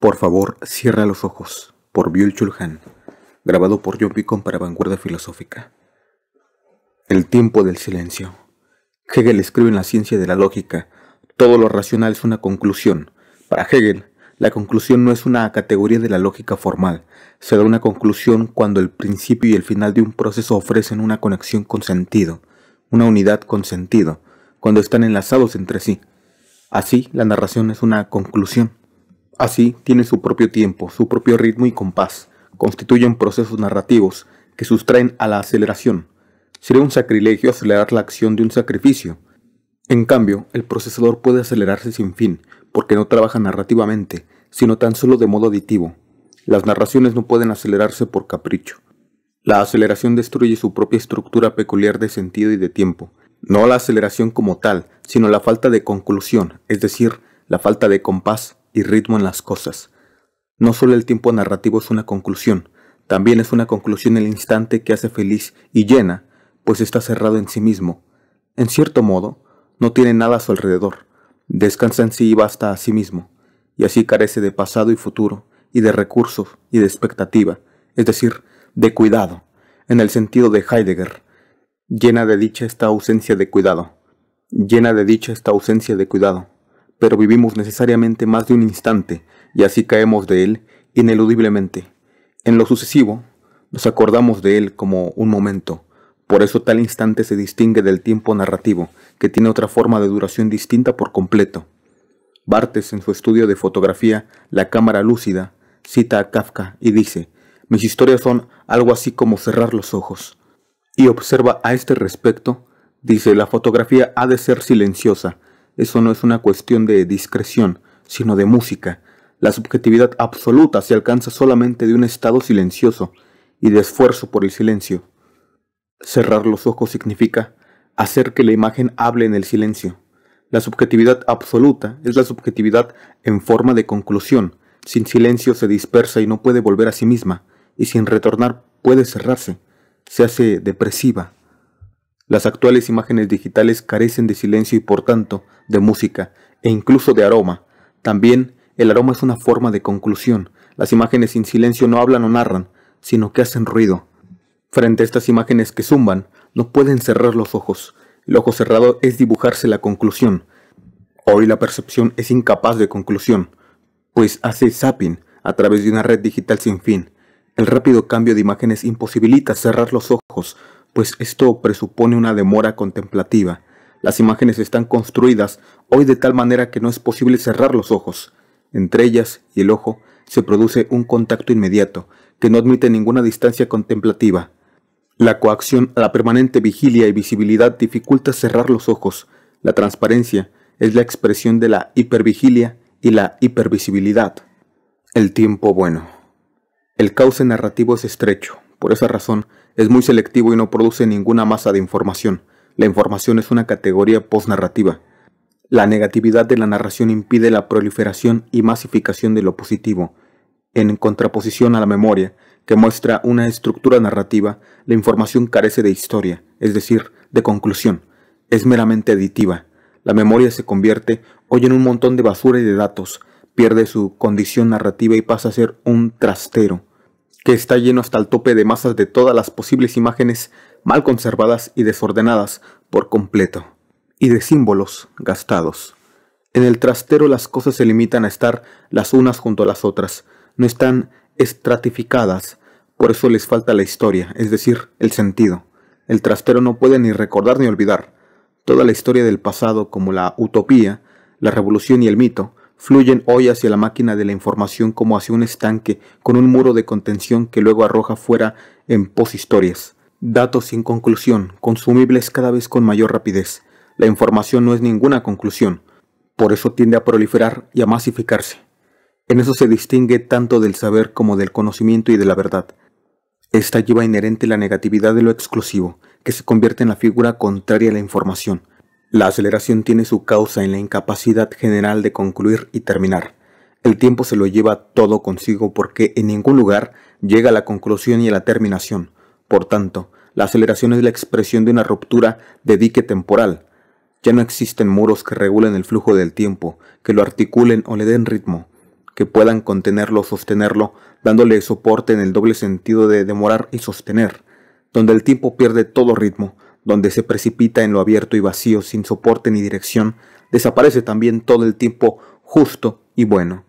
Por favor, cierra los ojos, por Bill Chulhan, grabado por John Picon para Vanguardia Filosófica. El tiempo del silencio. Hegel escribe en la ciencia de la lógica, todo lo racional es una conclusión. Para Hegel, la conclusión no es una categoría de la lógica formal, se da una conclusión cuando el principio y el final de un proceso ofrecen una conexión con sentido, una unidad con sentido, cuando están enlazados entre sí. Así, la narración es una conclusión. Así tiene su propio tiempo, su propio ritmo y compás. Constituyen procesos narrativos que sustraen a la aceleración. Sería un sacrilegio acelerar la acción de un sacrificio. En cambio, el procesador puede acelerarse sin fin, porque no trabaja narrativamente, sino tan solo de modo aditivo. Las narraciones no pueden acelerarse por capricho. La aceleración destruye su propia estructura peculiar de sentido y de tiempo. No la aceleración como tal, sino la falta de conclusión, es decir, la falta de compás y ritmo en las cosas. No solo el tiempo narrativo es una conclusión, también es una conclusión el instante que hace feliz y llena, pues está cerrado en sí mismo. En cierto modo, no tiene nada a su alrededor, descansa en sí y basta a sí mismo, y así carece de pasado y futuro, y de recursos y de expectativa, es decir, de cuidado, en el sentido de Heidegger. Llena de dicha esta ausencia de cuidado. Llena de dicha esta ausencia de cuidado pero vivimos necesariamente más de un instante y así caemos de él ineludiblemente. En lo sucesivo, nos acordamos de él como un momento. Por eso tal instante se distingue del tiempo narrativo, que tiene otra forma de duración distinta por completo. Bartes, en su estudio de fotografía La cámara lúcida, cita a Kafka y dice, mis historias son algo así como cerrar los ojos. Y observa a este respecto, dice, la fotografía ha de ser silenciosa, eso no es una cuestión de discreción, sino de música. La subjetividad absoluta se alcanza solamente de un estado silencioso y de esfuerzo por el silencio. Cerrar los ojos significa hacer que la imagen hable en el silencio. La subjetividad absoluta es la subjetividad en forma de conclusión. Sin silencio se dispersa y no puede volver a sí misma, y sin retornar puede cerrarse. Se hace depresiva. Las actuales imágenes digitales carecen de silencio y por tanto de música e incluso de aroma. También el aroma es una forma de conclusión. Las imágenes sin silencio no hablan o narran, sino que hacen ruido. Frente a estas imágenes que zumban, no pueden cerrar los ojos. El ojo cerrado es dibujarse la conclusión. Hoy la percepción es incapaz de conclusión, pues hace zapping a través de una red digital sin fin. El rápido cambio de imágenes imposibilita cerrar los ojos, pues esto presupone una demora contemplativa. Las imágenes están construidas hoy de tal manera que no es posible cerrar los ojos. Entre ellas y el ojo se produce un contacto inmediato, que no admite ninguna distancia contemplativa. La coacción a la permanente vigilia y visibilidad dificulta cerrar los ojos. La transparencia es la expresión de la hipervigilia y la hipervisibilidad. El tiempo bueno. El cauce narrativo es estrecho, por esa razón, es muy selectivo y no produce ninguna masa de información. La información es una categoría posnarrativa. La negatividad de la narración impide la proliferación y masificación de lo positivo. En contraposición a la memoria, que muestra una estructura narrativa, la información carece de historia, es decir, de conclusión. Es meramente aditiva. La memoria se convierte hoy en un montón de basura y de datos, pierde su condición narrativa y pasa a ser un trastero que está lleno hasta el tope de masas de todas las posibles imágenes mal conservadas y desordenadas por completo, y de símbolos gastados. En el trastero las cosas se limitan a estar las unas junto a las otras, no están estratificadas, por eso les falta la historia, es decir, el sentido. El trastero no puede ni recordar ni olvidar. Toda la historia del pasado, como la utopía, la revolución y el mito, fluyen hoy hacia la máquina de la información como hacia un estanque con un muro de contención que luego arroja fuera en poshistorias. Datos sin conclusión, consumibles cada vez con mayor rapidez. La información no es ninguna conclusión, por eso tiende a proliferar y a masificarse. En eso se distingue tanto del saber como del conocimiento y de la verdad. Esta lleva inherente la negatividad de lo exclusivo, que se convierte en la figura contraria a la información, la aceleración tiene su causa en la incapacidad general de concluir y terminar. El tiempo se lo lleva todo consigo porque en ningún lugar llega a la conclusión y a la terminación. Por tanto, la aceleración es la expresión de una ruptura de dique temporal. Ya no existen muros que regulen el flujo del tiempo, que lo articulen o le den ritmo, que puedan contenerlo o sostenerlo, dándole soporte en el doble sentido de demorar y sostener, donde el tiempo pierde todo ritmo, donde se precipita en lo abierto y vacío sin soporte ni dirección, desaparece también todo el tiempo justo y bueno.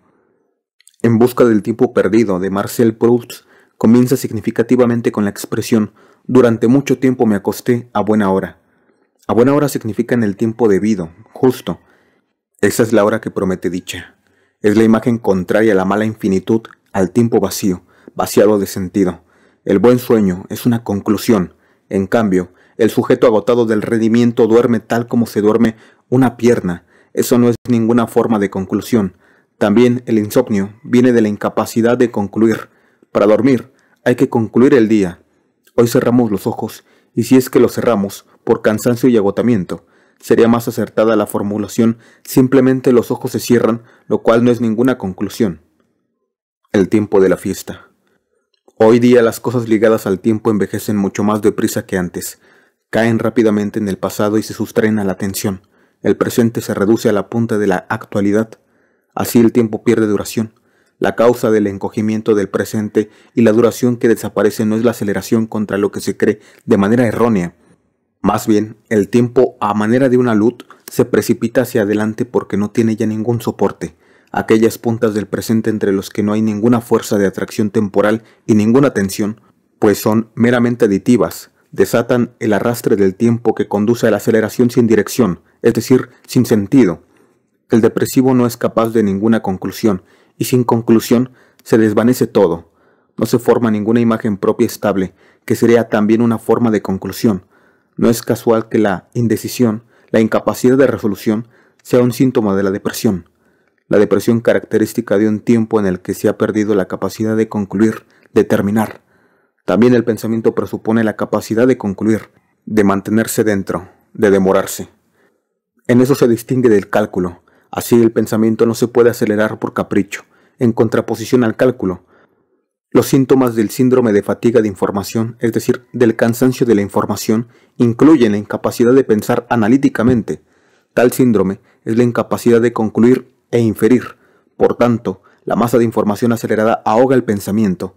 En busca del tiempo perdido de Marcel Proust comienza significativamente con la expresión durante mucho tiempo me acosté a buena hora. A buena hora significa en el tiempo debido, justo. Esa es la hora que promete dicha. Es la imagen contraria a la mala infinitud, al tiempo vacío, vaciado de sentido. El buen sueño es una conclusión. En cambio, el sujeto agotado del rendimiento duerme tal como se duerme una pierna. Eso no es ninguna forma de conclusión. También el insomnio viene de la incapacidad de concluir. Para dormir hay que concluir el día. Hoy cerramos los ojos, y si es que los cerramos, por cansancio y agotamiento, sería más acertada la formulación simplemente los ojos se cierran, lo cual no es ninguna conclusión. El tiempo de la fiesta. Hoy día las cosas ligadas al tiempo envejecen mucho más deprisa que antes caen rápidamente en el pasado y se sustraen a la atención. El presente se reduce a la punta de la actualidad. Así el tiempo pierde duración. La causa del encogimiento del presente y la duración que desaparece no es la aceleración contra lo que se cree de manera errónea. Más bien, el tiempo a manera de una luz se precipita hacia adelante porque no tiene ya ningún soporte. Aquellas puntas del presente entre los que no hay ninguna fuerza de atracción temporal y ninguna tensión, pues son meramente aditivas, desatan el arrastre del tiempo que conduce a la aceleración sin dirección, es decir, sin sentido. El depresivo no es capaz de ninguna conclusión, y sin conclusión se desvanece todo. No se forma ninguna imagen propia estable, que sería también una forma de conclusión. No es casual que la indecisión, la incapacidad de resolución, sea un síntoma de la depresión. La depresión característica de un tiempo en el que se ha perdido la capacidad de concluir, de terminar. También el pensamiento presupone la capacidad de concluir, de mantenerse dentro, de demorarse. En eso se distingue del cálculo. Así el pensamiento no se puede acelerar por capricho, en contraposición al cálculo. Los síntomas del síndrome de fatiga de información, es decir, del cansancio de la información, incluyen la incapacidad de pensar analíticamente. Tal síndrome es la incapacidad de concluir e inferir. Por tanto, la masa de información acelerada ahoga el pensamiento,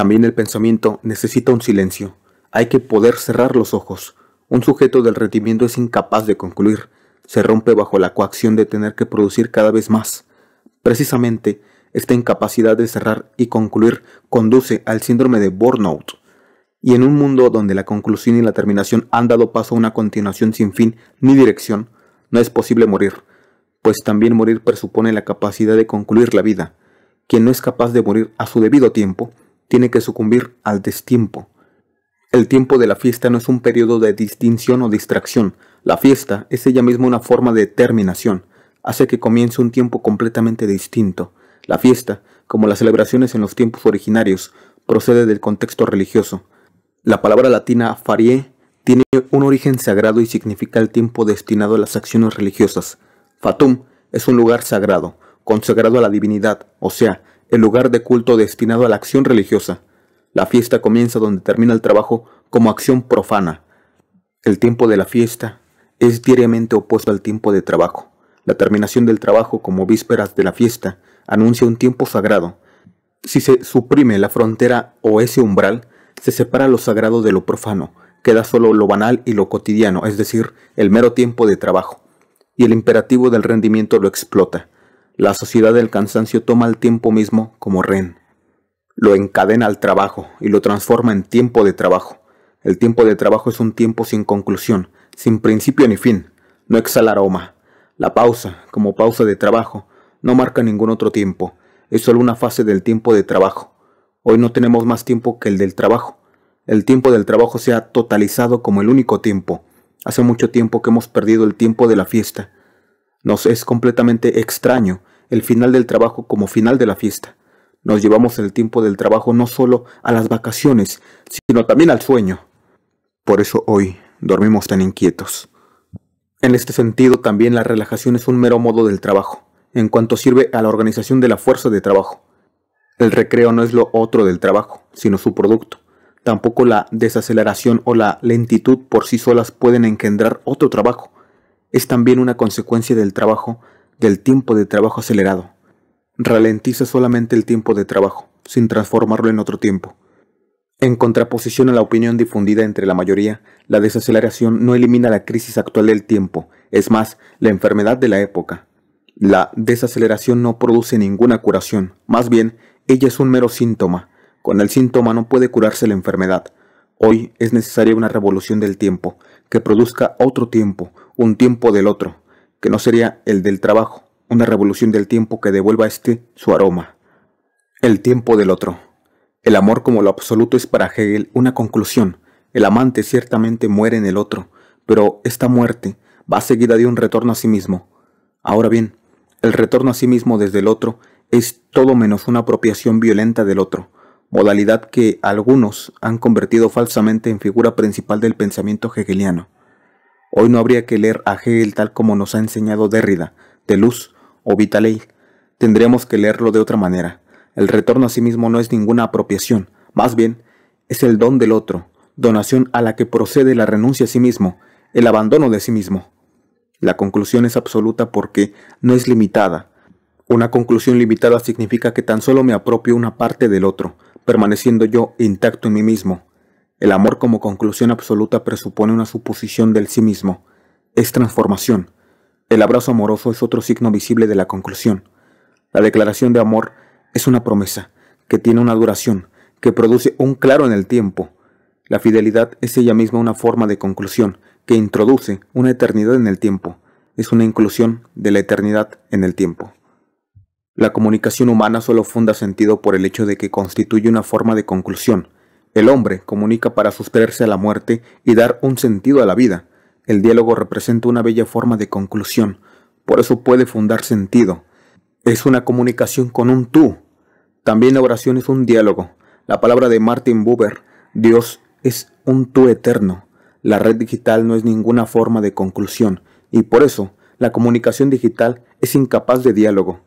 también el pensamiento necesita un silencio. Hay que poder cerrar los ojos. Un sujeto del rendimiento es incapaz de concluir. Se rompe bajo la coacción de tener que producir cada vez más. Precisamente, esta incapacidad de cerrar y concluir conduce al síndrome de burnout. Y en un mundo donde la conclusión y la terminación han dado paso a una continuación sin fin ni dirección, no es posible morir, pues también morir presupone la capacidad de concluir la vida. Quien no es capaz de morir a su debido tiempo tiene que sucumbir al destiempo. El tiempo de la fiesta no es un periodo de distinción o distracción. La fiesta es ella misma una forma de terminación. Hace que comience un tiempo completamente distinto. La fiesta, como las celebraciones en los tiempos originarios, procede del contexto religioso. La palabra latina farie tiene un origen sagrado y significa el tiempo destinado a las acciones religiosas. Fatum es un lugar sagrado, consagrado a la divinidad, o sea, el lugar de culto destinado a la acción religiosa. La fiesta comienza donde termina el trabajo como acción profana. El tiempo de la fiesta es diariamente opuesto al tiempo de trabajo. La terminación del trabajo como vísperas de la fiesta anuncia un tiempo sagrado. Si se suprime la frontera o ese umbral, se separa lo sagrado de lo profano, queda solo lo banal y lo cotidiano, es decir, el mero tiempo de trabajo. Y el imperativo del rendimiento lo explota. La sociedad del cansancio toma el tiempo mismo como ren. Lo encadena al trabajo y lo transforma en tiempo de trabajo. El tiempo de trabajo es un tiempo sin conclusión, sin principio ni fin. No exhala aroma. La pausa, como pausa de trabajo, no marca ningún otro tiempo. Es solo una fase del tiempo de trabajo. Hoy no tenemos más tiempo que el del trabajo. El tiempo del trabajo se ha totalizado como el único tiempo. Hace mucho tiempo que hemos perdido el tiempo de la fiesta, nos es completamente extraño el final del trabajo como final de la fiesta. Nos llevamos el tiempo del trabajo no solo a las vacaciones, sino también al sueño. Por eso hoy dormimos tan inquietos. En este sentido, también la relajación es un mero modo del trabajo, en cuanto sirve a la organización de la fuerza de trabajo. El recreo no es lo otro del trabajo, sino su producto. Tampoco la desaceleración o la lentitud por sí solas pueden engendrar otro trabajo es también una consecuencia del trabajo, del tiempo de trabajo acelerado. Ralentiza solamente el tiempo de trabajo, sin transformarlo en otro tiempo. En contraposición a la opinión difundida entre la mayoría, la desaceleración no elimina la crisis actual del tiempo, es más, la enfermedad de la época. La desaceleración no produce ninguna curación, más bien, ella es un mero síntoma. Con el síntoma no puede curarse la enfermedad. Hoy es necesaria una revolución del tiempo, que produzca otro tiempo, un tiempo del otro, que no sería el del trabajo, una revolución del tiempo que devuelva a este su aroma. El tiempo del otro. El amor como lo absoluto es para Hegel una conclusión. El amante ciertamente muere en el otro, pero esta muerte va seguida de un retorno a sí mismo. Ahora bien, el retorno a sí mismo desde el otro es todo menos una apropiación violenta del otro, modalidad que algunos han convertido falsamente en figura principal del pensamiento hegeliano. Hoy no habría que leer a Hegel tal como nos ha enseñado Derrida, luz o Vitaly. Tendríamos que leerlo de otra manera. El retorno a sí mismo no es ninguna apropiación, más bien es el don del otro, donación a la que procede la renuncia a sí mismo, el abandono de sí mismo. La conclusión es absoluta porque no es limitada. Una conclusión limitada significa que tan solo me apropio una parte del otro, permaneciendo yo intacto en mí mismo, el amor como conclusión absoluta presupone una suposición del sí mismo. Es transformación. El abrazo amoroso es otro signo visible de la conclusión. La declaración de amor es una promesa, que tiene una duración, que produce un claro en el tiempo. La fidelidad es ella misma una forma de conclusión, que introduce una eternidad en el tiempo. Es una inclusión de la eternidad en el tiempo. La comunicación humana solo funda sentido por el hecho de que constituye una forma de conclusión, el hombre comunica para sustraerse a la muerte y dar un sentido a la vida. El diálogo representa una bella forma de conclusión, por eso puede fundar sentido. Es una comunicación con un tú. También la oración es un diálogo. La palabra de Martin Buber, Dios es un tú eterno. La red digital no es ninguna forma de conclusión, y por eso la comunicación digital es incapaz de diálogo.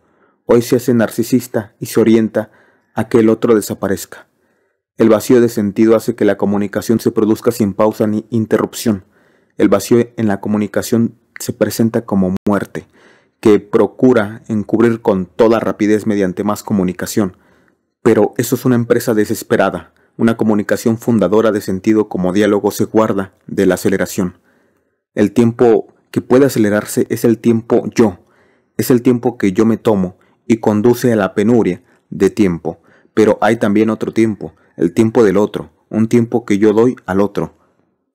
Hoy se hace narcisista y se orienta a que el otro desaparezca. El vacío de sentido hace que la comunicación se produzca sin pausa ni interrupción. El vacío en la comunicación se presenta como muerte, que procura encubrir con toda rapidez mediante más comunicación. Pero eso es una empresa desesperada. Una comunicación fundadora de sentido como diálogo se guarda de la aceleración. El tiempo que puede acelerarse es el tiempo yo, es el tiempo que yo me tomo y conduce a la penuria de tiempo. Pero hay también otro tiempo, el tiempo del otro, un tiempo que yo doy al otro.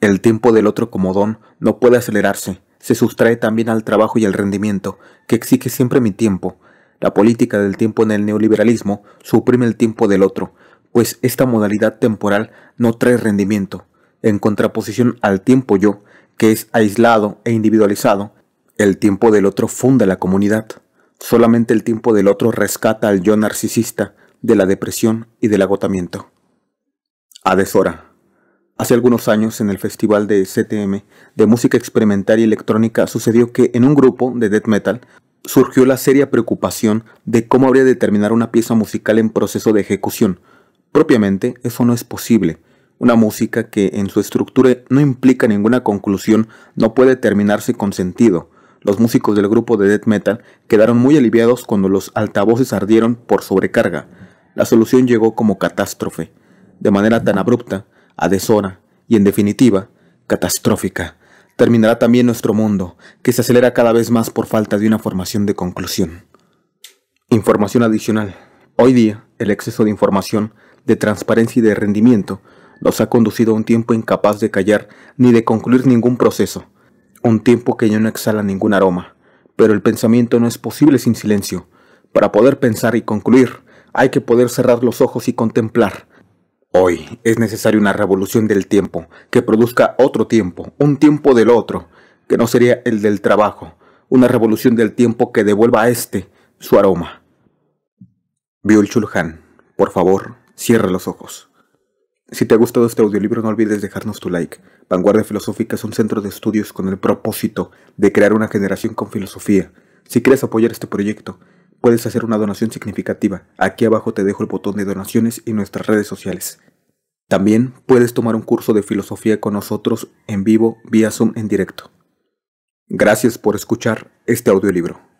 El tiempo del otro como don no puede acelerarse, se sustrae también al trabajo y al rendimiento, que exige siempre mi tiempo. La política del tiempo en el neoliberalismo suprime el tiempo del otro, pues esta modalidad temporal no trae rendimiento. En contraposición al tiempo yo, que es aislado e individualizado, el tiempo del otro funda la comunidad. Solamente el tiempo del otro rescata al yo narcisista de la depresión y del agotamiento. Adesora. Hace algunos años, en el festival de CTM de música experimental y electrónica, sucedió que en un grupo de death metal surgió la seria preocupación de cómo habría de terminar una pieza musical en proceso de ejecución. Propiamente, eso no es posible. Una música que en su estructura no implica ninguna conclusión no puede terminarse con sentido. Los músicos del grupo de death metal quedaron muy aliviados cuando los altavoces ardieron por sobrecarga. La solución llegó como catástrofe de manera tan abrupta, adesora y en definitiva catastrófica, terminará también nuestro mundo, que se acelera cada vez más por falta de una formación de conclusión. Información adicional. Hoy día, el exceso de información, de transparencia y de rendimiento nos ha conducido a un tiempo incapaz de callar ni de concluir ningún proceso, un tiempo que ya no exhala ningún aroma, pero el pensamiento no es posible sin silencio. Para poder pensar y concluir, hay que poder cerrar los ojos y contemplar, Hoy es necesaria una revolución del tiempo, que produzca otro tiempo, un tiempo del otro, que no sería el del trabajo, una revolución del tiempo que devuelva a este su aroma. Viol por favor, cierra los ojos. Si te ha gustado este audiolibro no olvides dejarnos tu like. Vanguardia Filosófica es un centro de estudios con el propósito de crear una generación con filosofía. Si quieres apoyar este proyecto, puedes hacer una donación significativa. Aquí abajo te dejo el botón de donaciones y nuestras redes sociales. También puedes tomar un curso de filosofía con nosotros en vivo vía Zoom en directo. Gracias por escuchar este audiolibro.